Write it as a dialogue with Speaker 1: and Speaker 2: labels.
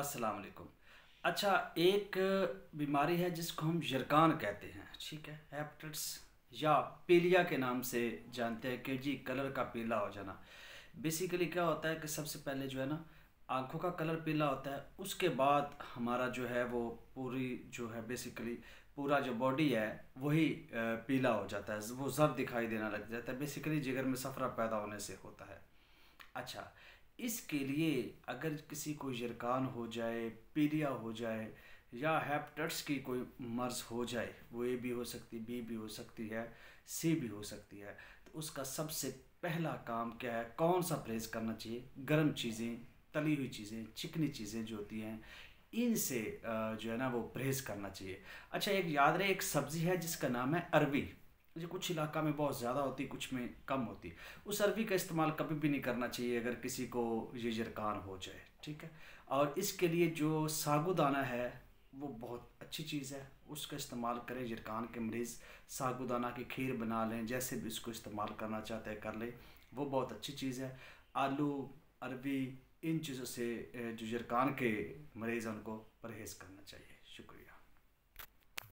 Speaker 1: अस्सलाम वालेकुम अच्छा एक बीमारी है जिसको हम यरकान कहते हैं ठीक है हेपेटाइटिस या पीलिया के नाम से जानते हैं कि जी कलर का पीला हो जाना बेसिकली क्या होता है कि सबसे पहले जो है ना आँखों का कलर पीला होता है उसके बाद हमारा जो है वो पूरी जो है बेसिकली पूरा जो बॉडी है वही पीला हो जाता है वो जर दिखाई देना लग जाता है बेसिकली जिगर में सफ़रा पैदा होने से होता है अच्छा इसके लिए अगर किसी को जरकान हो जाए पीलिया हो जाए या हैप्टट्स की कोई मर्ज़ हो जाए वो ए भी हो सकती बी भी हो सकती है सी भी हो सकती है तो उसका सबसे पहला काम क्या है कौन सा परहेज़ करना चाहिए गर्म चीज़ें तली हुई चीज़ें चिकनी चीज़ें जो होती हैं इनसे जो है ना वो परहेज़ करना चाहिए अच्छा एक याद रहे एक सब्ज़ी है जिसका नाम है अरवी जो कुछ इलाका में बहुत ज़्यादा होती कुछ में कम होती उस अरबी का इस्तेमाल कभी भी नहीं करना चाहिए अगर किसी को ये जरकान हो जाए ठीक है और इसके लिए जो सागुदाना है वो बहुत अच्छी चीज़ है उसका इस्तेमाल करें जरकान के मरीज़ सागुदाना की खीर बना लें जैसे भी उसको इस्तेमाल करना चाहते हैं कर लें वो बहुत अच्छी चीज़ है आलू अरबी इन चीज़ों से जो जरकान के मरीज़ उनको परहेज़ करना चाहिए शुक्रिया